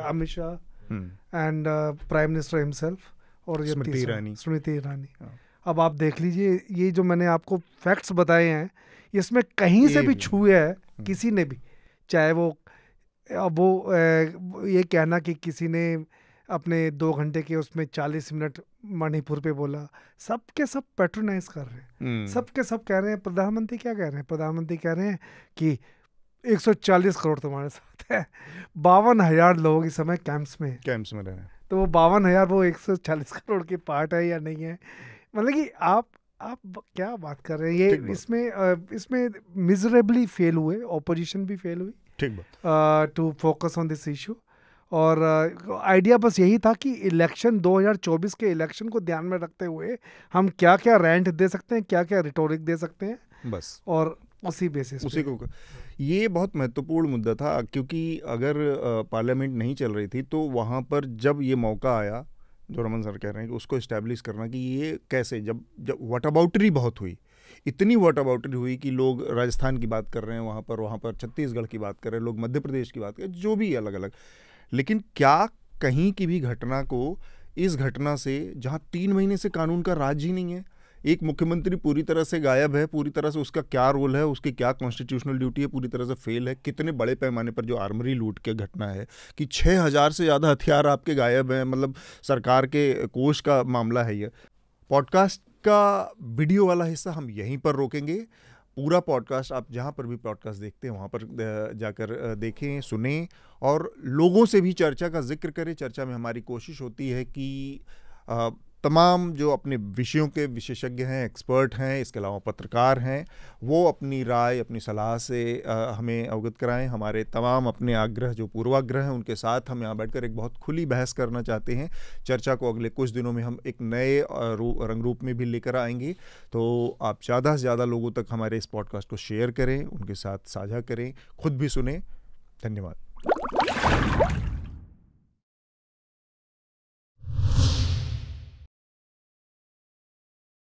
Amit Shah and prime minister himself और स्मृति ईरानी हाँ। अब आप देख लीजिए ये जो मैंने आपको फैक्ट्स बताए हैं इसमें कहीं से भी छुए है हम्म। किसी ने भी चाहे वो अब वो ये कहना कि किसी ने अपने दो घंटे के उसमें चालीस मिनट मणिपुर पे बोला सब के सब पेट्रोनाइज कर रहे हैं हम्म। सब के सब कह रहे हैं प्रधानमंत्री क्या कह रहे हैं प्रधानमंत्री कह रहे हैं कि 140 करोड़ तुम्हारे साथ है बावन हजार लोग इस समय कैंप्स में कैंप्स में रहे हैं तो वो बावन हजार वो 140 करोड़ की पार्ट है या नहीं है मतलब कि आप आप क्या बात कर रहे हैं ये इसमें इसमें मिजरेबली फेल हुए ऑपोजिशन भी फेल हुई ठीक to focus on this issue और आइडिया बस यही था कि इलेक्शन 2024 के इलेक्शन को ध्यान में रखते हुए हम क्या क्या रेंट दे सकते हैं क्या क्या रिटोरिक दे सकते हैं बस और उसी बेसिस उसी को ये बहुत महत्वपूर्ण मुद्दा था क्योंकि अगर पार्लियामेंट नहीं चल रही थी तो वहाँ पर जब ये मौका आया जो रमन सर कह रहे हैं कि उसको इस्टेब्लिश करना कि ये कैसे जब जब वट अबाउटरी बहुत हुई इतनी वाट अबाउटरी हुई कि लोग राजस्थान की बात कर रहे हैं वहाँ पर वहाँ पर छत्तीसगढ़ की बात कर रहे हैं लोग मध्य प्रदेश की बात कर रहे हैं जो भी अलग अलग लेकिन क्या कहीं की भी घटना को इस घटना से जहाँ तीन महीने से कानून का राज ही नहीं है एक मुख्यमंत्री पूरी तरह से गायब है पूरी तरह से उसका क्या रोल है उसकी क्या कॉन्स्टिट्यूशनल ड्यूटी है पूरी तरह से फेल है कितने बड़े पैमाने पर जो आर्मरी लूट के घटना है कि छः हज़ार से ज़्यादा हथियार आपके गायब हैं मतलब सरकार के कोष का मामला है ये पॉडकास्ट का वीडियो वाला हिस्सा हम यहीं पर रोकेंगे पूरा पॉडकास्ट आप जहाँ पर भी पॉडकास्ट देखते हैं वहाँ पर जाकर देखें सुने और लोगों से भी चर्चा का जिक्र करें चर्चा में हमारी कोशिश होती है कि तमाम जो अपने विषयों के विशेषज्ञ हैं एक्सपर्ट हैं इसके अलावा पत्रकार हैं वो अपनी राय अपनी सलाह से हमें अवगत कराएं हमारे तमाम अपने आग्रह जो पूर्वाग्रह हैं उनके साथ हम यहाँ बैठकर एक बहुत खुली बहस करना चाहते हैं चर्चा को अगले कुछ दिनों में हम एक नए रंग रूप में भी लेकर आएंगे तो आप ज़्यादा से ज़्यादा लोगों तक हमारे इस पॉडकास्ट को शेयर करें उनके साथ साझा करें खुद भी सुने धन्यवाद